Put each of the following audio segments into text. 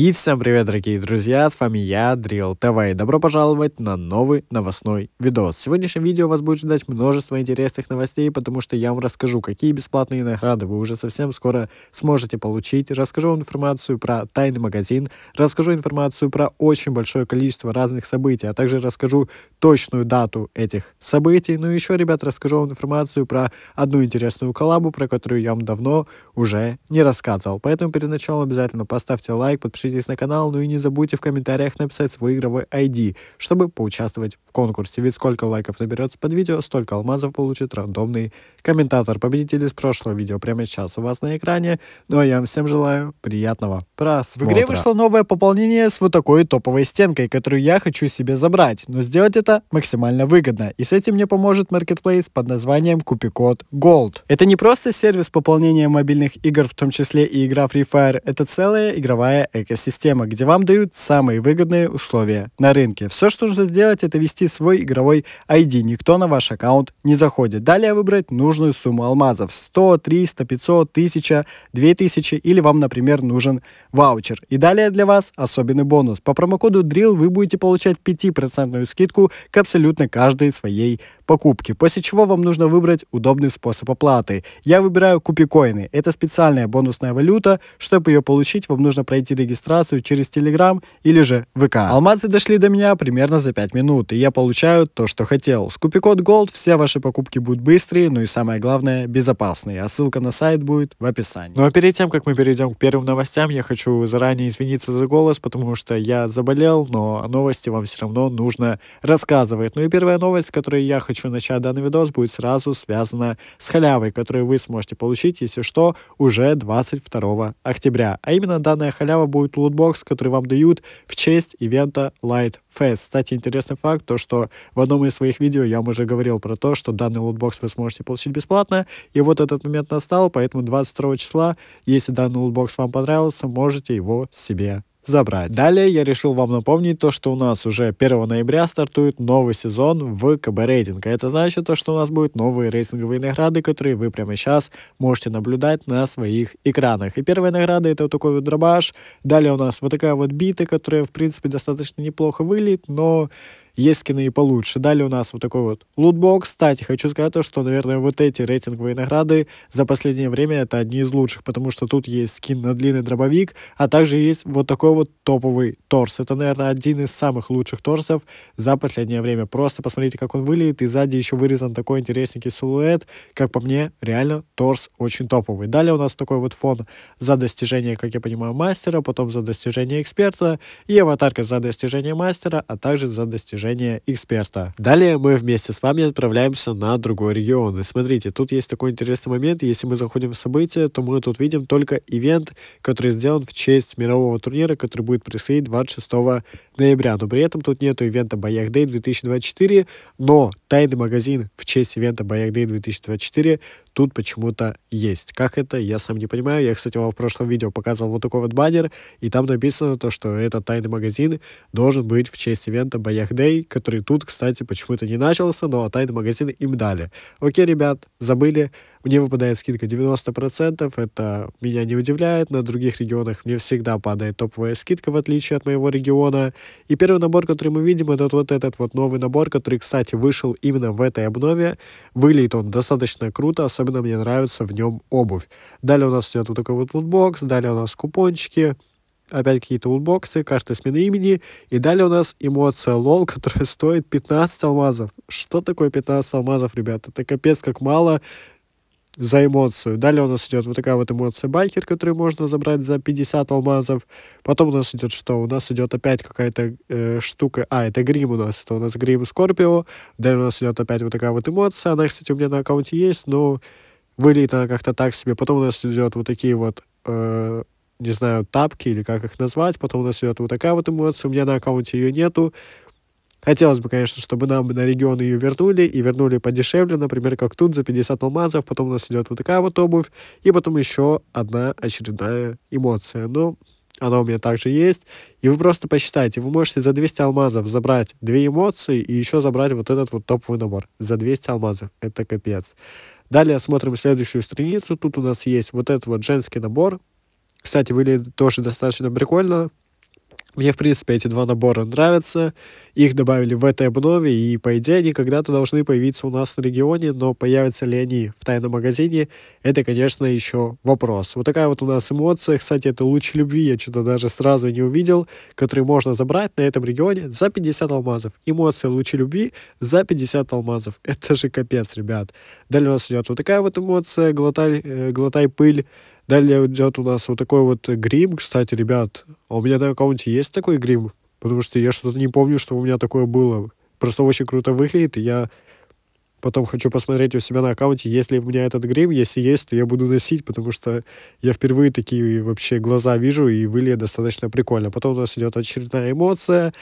И всем привет, дорогие друзья, с вами я, Дрил ТВ, и добро пожаловать на новый новостной видос. В сегодняшнем видео вас будет ждать множество интересных новостей, потому что я вам расскажу, какие бесплатные награды вы уже совсем скоро сможете получить, расскажу вам информацию про тайный магазин, расскажу информацию про очень большое количество разных событий, а также расскажу точную дату этих событий, ну и еще, ребят, расскажу вам информацию про одну интересную коллабу, про которую я вам давно уже не рассказывал. Поэтому перед началом обязательно поставьте лайк, подпишитесь подпишитесь на канал, ну и не забудьте в комментариях написать свой игровой ID, чтобы поучаствовать в конкурсе. Ведь сколько лайков наберется под видео, столько алмазов получит рандомный комментатор. Победитель из прошлого видео прямо сейчас у вас на экране. Ну а я вам всем желаю приятного просмотра. В игре вышло новое пополнение с вот такой топовой стенкой, которую я хочу себе забрать, но сделать это максимально выгодно. И с этим мне поможет Marketplace под названием Купикод Gold. Это не просто сервис пополнения мобильных игр, в том числе и игра Free Fire, это целая игровая экосистема система, где вам дают самые выгодные условия на рынке. Все, что нужно сделать, это ввести свой игровой ID. Никто на ваш аккаунт не заходит. Далее выбрать нужную сумму алмазов. 100, 300, 500, 1000, 2000 или вам, например, нужен ваучер. И далее для вас особенный бонус. По промокоду DRILL вы будете получать 5% скидку к абсолютно каждой своей покупке. после чего вам нужно выбрать удобный способ оплаты. Я выбираю купикоины. Это специальная бонусная валюта. Чтобы ее получить, вам нужно пройти регистрацию регистрацию через Telegram или же ВК. Алмазы дошли до меня примерно за 5 минут, и я получаю то, что хотел. С купикод Gold все ваши покупки будут быстрые, ну и самое главное, безопасные. А ссылка на сайт будет в описании. Ну а перед тем, как мы перейдем к первым новостям, я хочу заранее извиниться за голос, потому что я заболел, но новости вам все равно нужно рассказывать. Ну и первая новость, с которой я хочу начать данный видос, будет сразу связана с халявой, которую вы сможете получить, если что, уже 22 октября. А именно данная халява будет существует лутбокс, который вам дают в честь ивента Light Fest. Кстати, интересный факт, то что в одном из своих видео я вам уже говорил про то, что данный лутбокс вы сможете получить бесплатно, и вот этот момент настал, поэтому 22 числа, если данный лутбокс вам понравился, можете его себе забрать. Далее я решил вам напомнить то, что у нас уже 1 ноября стартует новый сезон в КБ рейтинга. Это значит то, что у нас будут новые рейтинговые награды, которые вы прямо сейчас можете наблюдать на своих экранах. И первая награда это вот такой вот дробаш. Далее у нас вот такая вот бита, которая в принципе достаточно неплохо выглядит, но есть скины и получше. Далее у нас вот такой вот лутбок. Кстати, хочу сказать то, что, наверное, вот эти рейтинговые награды за последнее время это одни из лучших, потому что тут есть скин на длинный дробовик, а также есть вот такой вот топовый торс. Это, наверное, один из самых лучших торсов за последнее время. Просто посмотрите, как он выглядит, и сзади еще вырезан такой интересненький силуэт. Как по мне, реально торс очень топовый. Далее у нас такой вот фон за достижение, как я понимаю, мастера, потом за достижение эксперта, и аватарка за достижение мастера, а также за достижение предложение эксперта. Далее мы вместе с вами отправляемся на другой регион. И смотрите, тут есть такой интересный момент. Если мы заходим в событие, то мы тут видим только ивент, который сделан в честь мирового турнира, который будет происходить 26 ноября. Но при этом тут нету ивента Баях Дэй 2024, но тайный магазин в честь ивента Баях Дэй 2024 тут почему-то есть. Как это, я сам не понимаю. Я, кстати, вам в прошлом видео показывал вот такой вот баннер, и там написано то, что этот тайный магазин должен быть в честь ивента Баях Дэй, который тут, кстати, почему-то не начался, но тайный магазин им дали. Окей, ребят, забыли мне выпадает скидка 90%, это меня не удивляет, на других регионах мне всегда падает топовая скидка, в отличие от моего региона. И первый набор, который мы видим, это вот этот вот новый набор, который, кстати, вышел именно в этой обнове. Выглядит он достаточно круто, особенно мне нравится в нем обувь. Далее у нас идет вот такой вот лутбокс, далее у нас купончики, опять какие-то лутбоксы, карты смены имени, и далее у нас эмоция лол, которая стоит 15 алмазов. Что такое 15 алмазов, ребята? Это капец как мало за эмоцию. Далее у нас идет вот такая вот эмоция байкер, которую можно забрать за 50 алмазов. Потом у нас идет что? У нас идет опять какая-то э, штука. А, это грим у нас. Это у нас грим Скорпио. Далее у нас идет опять вот такая вот эмоция. Она, кстати, у меня на аккаунте есть, но выглядит она как-то так себе. Потом у нас идет вот такие вот... Э, не знаю, тапки или как их назвать. Потом у нас идет вот такая вот эмоция. У меня на аккаунте ее нету. Хотелось бы, конечно, чтобы нам на регион ее вернули, и вернули подешевле, например, как тут, за 50 алмазов, потом у нас идет вот такая вот обувь, и потом еще одна очередная эмоция. Но она у меня также есть. И вы просто посчитайте, вы можете за 200 алмазов забрать две эмоции и еще забрать вот этот вот топовый набор. За 200 алмазов. Это капец. Далее смотрим следующую страницу. Тут у нас есть вот этот вот женский набор. Кстати, выглядит тоже достаточно прикольно. Мне, в принципе, эти два набора нравятся. Их добавили в этой обнове, и, по идее, они когда-то должны появиться у нас на регионе, но появятся ли они в тайном магазине, это, конечно, еще вопрос. Вот такая вот у нас эмоция. Кстати, это луч любви, я что-то даже сразу не увидел, который можно забрать на этом регионе за 50 алмазов. Эмоция лучи любви за 50 алмазов. Это же капец, ребят. Далее у нас идет вот такая вот эмоция, глотай, э, глотай пыль. Далее идет у нас вот такой вот грим, кстати, ребят. А у меня на аккаунте есть такой грим? Потому что я что-то не помню, что у меня такое было. Просто очень круто выглядит, и я потом хочу посмотреть у себя на аккаунте, есть ли у меня этот грим. Если есть, то я буду носить, потому что я впервые такие вообще глаза вижу, и выглядит достаточно прикольно. Потом у нас идет очередная эмоция.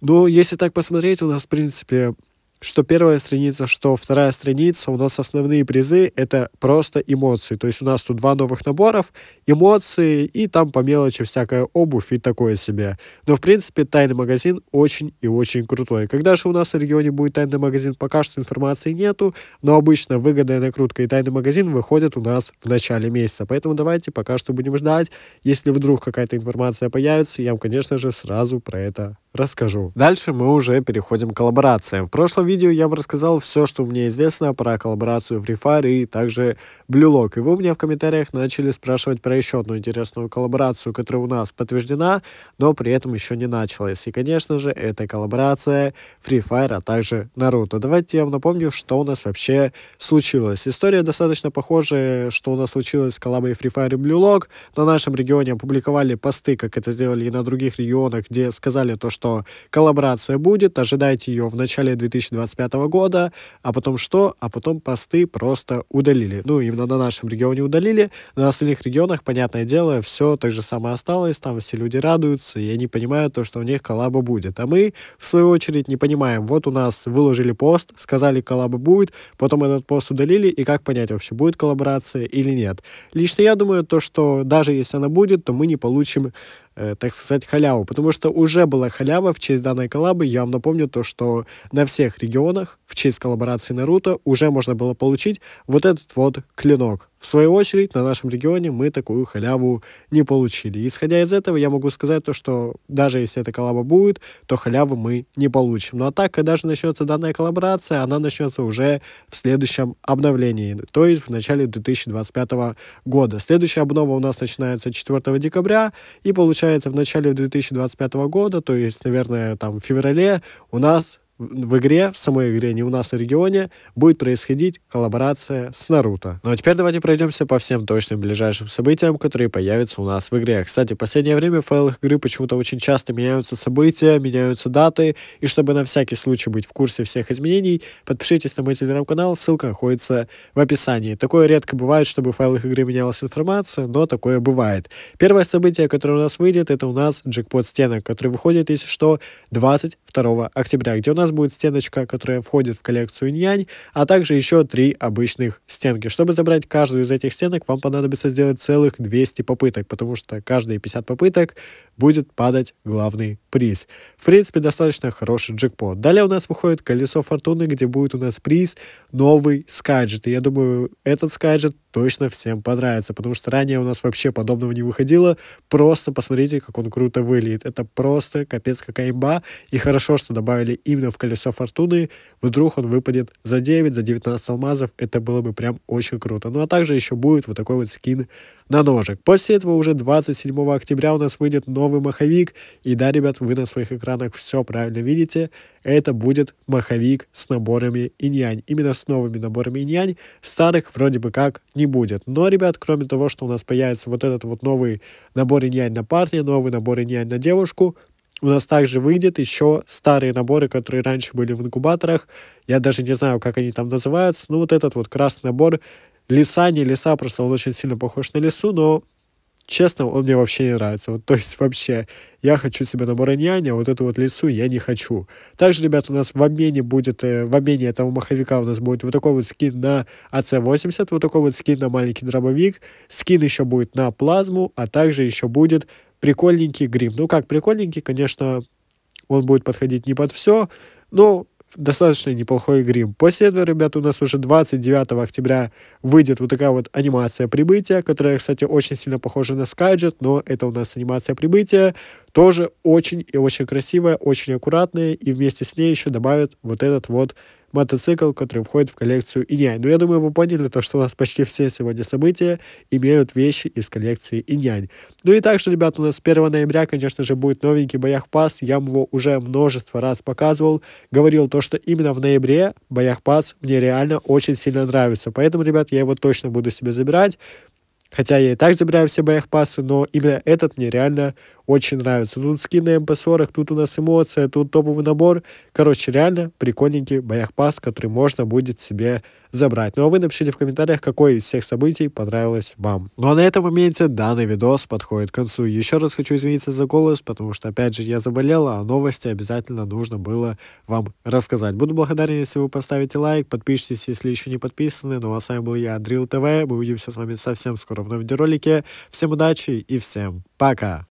Но ну, если так посмотреть, у нас, в принципе, что первая страница, что вторая страница, у нас основные призы — это просто эмоции. То есть у нас тут два новых наборов, эмоции и там по мелочи всякая обувь и такое себе. Но, в принципе, тайный магазин очень и очень крутой. Когда же у нас в регионе будет тайный магазин, пока что информации нету, но обычно выгодная накрутка и тайный магазин выходят у нас в начале месяца. Поэтому давайте пока что будем ждать. Если вдруг какая-то информация появится, я вам, конечно же, сразу про это расскажу. Дальше мы уже переходим к коллаборациям. В прошлом видео я вам рассказал все, что мне известно про коллаборацию Free Fire и также Blue Lock. И вы у меня в комментариях начали спрашивать про еще одну интересную коллаборацию, которая у нас подтверждена, но при этом еще не началась. И, конечно же, это коллаборация Free Fire, а также Naruto Давайте я вам напомню, что у нас вообще случилось. История достаточно похожая, что у нас случилось с коллабой Free Fire и Blue Lock. На нашем регионе опубликовали посты, как это сделали и на других регионах, где сказали то, что коллаборация будет, ожидайте ее в начале 2020 2025 года, а потом что? А потом посты просто удалили. Ну, именно на нашем регионе удалили, на остальных регионах, понятное дело, все так же самое осталось, там все люди радуются, и они понимают то, что у них коллаба будет. А мы, в свою очередь, не понимаем. Вот у нас выложили пост, сказали, коллаба будет, потом этот пост удалили, и как понять вообще, будет коллаборация или нет. Лично я думаю, то, что даже если она будет, то мы не получим э, так сказать, халяву, потому что уже была халява в честь данной коллабы. Я вам напомню то, что на всех регионах в честь коллаборации Наруто уже можно было получить вот этот вот клинок. В свою очередь, на нашем регионе мы такую халяву не получили. Исходя из этого, я могу сказать то, что даже если эта коллаба будет, то халяву мы не получим. Но ну, а так, когда же начнется данная коллаборация, она начнется уже в следующем обновлении, то есть в начале 2025 года. Следующая обнова у нас начинается 4 декабря, и получается в начале 2025 года, то есть, наверное, там в феврале у нас в игре, в самой игре «Не у нас на регионе» будет происходить коллаборация с Наруто. Ну а теперь давайте пройдемся по всем точным ближайшим событиям, которые появятся у нас в игре. Кстати, в последнее время в файлах игры почему-то очень часто меняются события, меняются даты, и чтобы на всякий случай быть в курсе всех изменений, подпишитесь на мой телеграм-канал, ссылка находится в описании. Такое редко бывает, чтобы в файлах игры менялась информация, но такое бывает. Первое событие, которое у нас выйдет, это у нас джекпот стенок, который выходит, если что, 22 октября, где у нас будет стеночка, которая входит в коллекцию нянь, а также еще три обычных стенки. Чтобы забрать каждую из этих стенок, вам понадобится сделать целых 200 попыток, потому что каждые 50 попыток будет падать главный приз. В принципе, достаточно хороший джекпот. Далее у нас выходит колесо фортуны, где будет у нас приз новый скайджет. И я думаю, этот скайджет точно всем понравится, потому что ранее у нас вообще подобного не выходило. Просто посмотрите, как он круто выглядит. Это просто капец какая имба. И хорошо, что добавили именно в колесо фортуны. Вдруг он выпадет за 9, за 19 алмазов. Это было бы прям очень круто. Ну а также еще будет вот такой вот скин на ножик. После этого уже 27 октября у нас выйдет новый новый маховик. И да, ребят, вы на своих экранах все правильно видите. Это будет маховик с наборами инь-янь. Именно с новыми наборами инь-янь. Старых вроде бы как не будет. Но, ребят, кроме того, что у нас появится вот этот вот новый набор инь-янь на парня, новый набор инь-янь на девушку, у нас также выйдет еще старые наборы, которые раньше были в инкубаторах. Я даже не знаю, как они там называются. Ну вот этот вот красный набор лиса не лиса, просто он очень сильно похож на лису, но честно, он мне вообще не нравится. Вот, то есть вообще, я хочу себе на Бараньяне, а вот эту вот лесу я не хочу. Также, ребят, у нас в обмене будет, э, в обмене этого маховика у нас будет вот такой вот скин на АЦ-80, вот такой вот скин на маленький дробовик, скин еще будет на плазму, а также еще будет прикольненький грим. Ну как прикольненький, конечно, он будет подходить не под все, но достаточно неплохой грим. После этого, ребята, у нас уже 29 октября выйдет вот такая вот анимация прибытия, которая, кстати, очень сильно похожа на Skyjet, но это у нас анимация прибытия, тоже очень и очень красивая, очень аккуратная, и вместе с ней еще добавят вот этот вот мотоцикл, который входит в коллекцию Иняй, Но ну, я думаю, вы поняли то, что у нас почти все сегодня события имеют вещи из коллекции Иняй. Ну и также, ребят, у нас 1 ноября, конечно же, будет новенький Баях Пас. Я его уже множество раз показывал. Говорил то, что именно в ноябре Баях Пас мне реально очень сильно нравится. Поэтому, ребят, я его точно буду себе забирать. Хотя я и так забираю все боях пассы, но именно этот мне реально очень нравится. Тут скины МП-40, эм тут у нас эмоция, тут топовый набор. Короче, реально прикольненький боях-пас, который можно будет себе забрать. Ну а вы напишите в комментариях, какое из всех событий понравилось вам. Ну а на этом моменте данный видос подходит к концу. Еще раз хочу извиниться за голос, потому что, опять же, я заболел, а новости обязательно нужно было вам рассказать. Буду благодарен, если вы поставите лайк, подпишитесь, если еще не подписаны. Ну а с вами был я, Дрил ТВ. Мы увидимся с вами совсем скоро в новом видеоролике. Всем удачи и всем пока!